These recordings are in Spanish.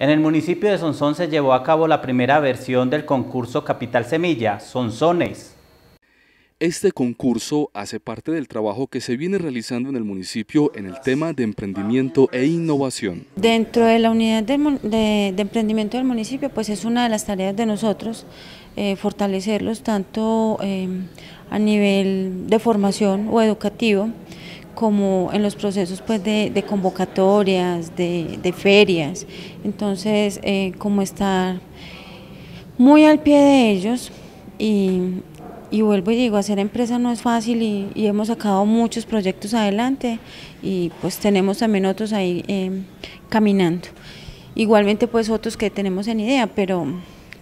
En el municipio de Sonsón se llevó a cabo la primera versión del concurso Capital Semilla, Sonsones. Este concurso hace parte del trabajo que se viene realizando en el municipio en el tema de emprendimiento e innovación. Dentro de la unidad de, emprendimiento del municipio, pues es una de las tareas de nosotros eh, fortalecerlos tanto eh, a nivel de formación o educativo, como en los procesos pues, de, convocatorias, de, ferias. Entonces, eh, como estar muy al pie de ellos y, vuelvo y digo, hacer empresa no es fácil y, hemos sacado muchos proyectos adelante y pues tenemos también otros ahí eh, caminando. Igualmente pues otros que tenemos en idea, pero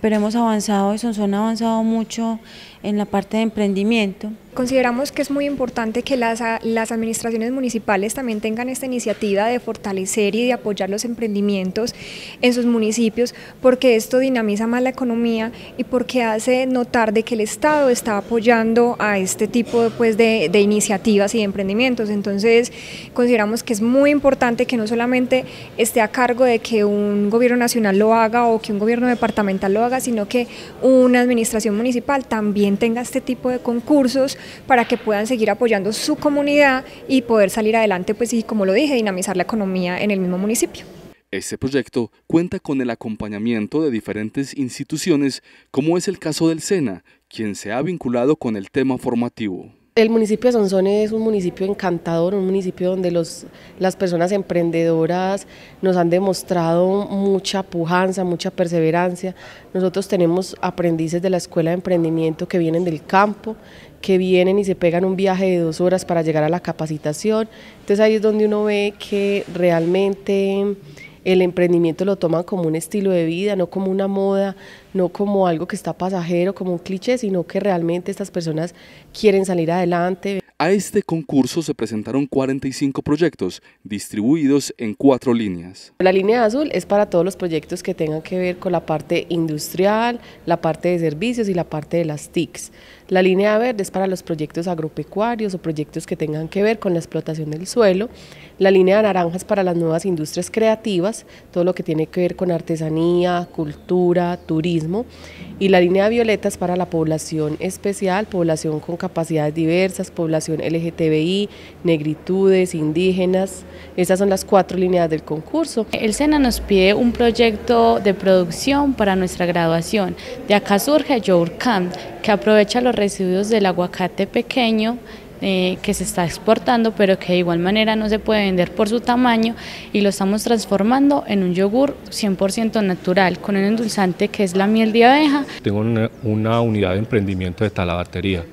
pero hemos avanzado y Sonsón ha avanzado mucho en la parte de emprendimiento. Consideramos que es muy importante que las, administraciones municipales también tengan esta iniciativa de fortalecer y de apoyar los emprendimientos en sus municipios porque esto dinamiza más la economía y porque hace notar de que el Estado está apoyando a este tipo pues, de, iniciativas y emprendimientos. Entonces consideramos que es muy importante que no solamente esté a cargo de que un gobierno nacional lo haga o que un gobierno departamental lo haga, sino que una administración municipal también tenga este tipo de concursos para que puedan seguir apoyando su comunidad y poder salir adelante, pues y como lo dije, dinamizar la economía en el mismo municipio. Este proyecto cuenta con el acompañamiento de diferentes instituciones, como es el caso del SENA, quien se ha vinculado con el tema formativo. El municipio de Sonsone es un municipio encantador, un municipio donde los, las personas emprendedoras nos han demostrado mucha pujanza, mucha perseverancia. Nosotros tenemos aprendices de la Escuela de Emprendimiento que vienen del campo, que vienen y se pegan un viaje de dos horas para llegar a la capacitación. Entonces ahí es donde uno ve que realmente el emprendimiento lo toman como un estilo de vida, no como una moda, no como algo que está pasajero, como un cliché, sino que realmente estas personas quieren salir adelante. A este concurso se presentaron 45 proyectos distribuidos en cuatro líneas. La línea azul es para todos los proyectos que tengan que ver con la parte industrial, la parte de servicios y la parte de las TICs. La línea verde es para los proyectos agropecuarios o proyectos que tengan que ver con la explotación del suelo. La línea naranja es para las nuevas industrias creativas, todo lo que tiene que ver con artesanía, cultura, turismo. Y la línea violeta es para la población especial, población con capacidades diversas, población LGTBI, negritudes, indígenas. Esas son las cuatro líneas del concurso. El SENA nos pide un proyecto de producción para nuestra graduación. De acá surge Camp, que aprovecha los residuos del aguacate pequeño eh, que se está exportando, pero que de igual manera no se puede vender por su tamaño y lo estamos transformando en un yogur 100% natural con un endulzante que es la miel de abeja. Tengo una, unidad de emprendimiento de talabatería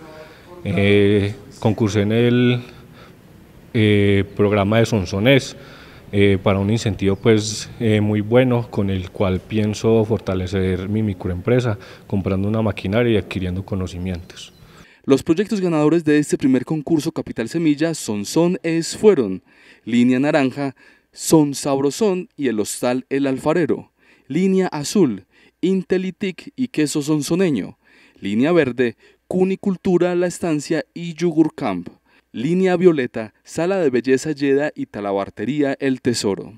concursé en el eh, programa de Sonsonés eh, para un incentivo pues eh, muy bueno con el cual pienso fortalecer mi microempresa comprando una maquinaria y adquiriendo conocimientos. Los proyectos ganadores de este primer concurso Capital Semilla Sonsonés fueron Línea Naranja, Son Sabrosón y el Hostal El Alfarero, Línea Azul, Intelitic y Queso Sonsoneño, Línea Verde, Cunicultura La Estancia y Yugur Camp. Línea Violeta, Sala de Belleza Yeda y Talabartería El Tesoro.